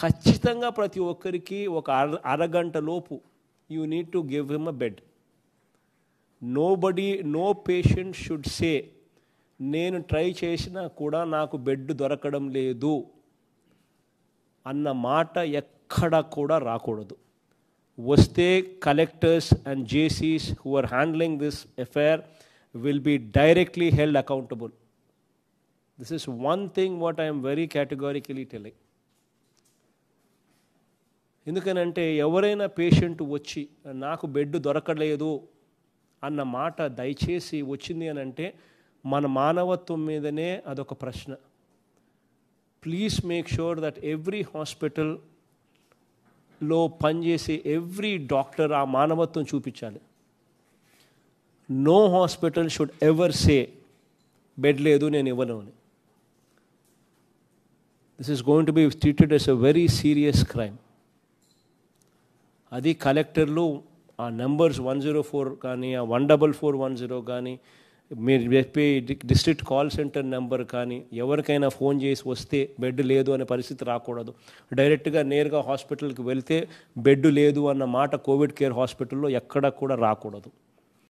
ఖచ్చితంగా ప్రతి ఒక్కరికి ఒక అర అరగంట లోపు you need to give him a bed nobody no patient should say నేను ట్రై చేసినా కూడా నాకు బెడ్ దొరకడం లేదు అన్న మాట ఎక్కడ కూడా రాకూడదు వస్తే కలెక్టర్స్ అండ్ జేసీస్ who are handling this affair will be directly held accountable this is one thing what I'm very categorically telling ఎందుకనంటే ఎవరైనా పేషెంట్ వచ్చి నాకు బెడ్ దొరకలేదు అన్న మాట దయచేసి వచ్చింది అని అంటే మన మానవత్వం మీదనే అదొక ప్రశ్న please make sure that every హాస్పిటల్లో పనిచేసే ఎవ్రీ డాక్టర్ ఆ మానవత్వం చూపించాలి no hospital should ever say bed లేదు నేను ఇవ్వను అని this is going to be treated as a very serious crime అది కలెక్టర్లు ఆ నెంబర్స్ వన్ జీరో ఫోర్ కానీ ఆ one double four one zero కానీ మీరు చెప్పే డిస్ట్రిక్ట్ కాల్ సెంటర్ నెంబర్ కానీ ఎవరికైనా ఫోన్ చేసి వస్తే బెడ్ లేదు అనే పరిస్థితి రాకూడదు డైరెక్ట్గా నేరుగా హాస్పిటల్కి వెళ్తే బెడ్ లేదు అన్న మాట కోవిడ్ కేర్ హాస్పిటల్లో ఎక్కడా కూడా రాకూడదు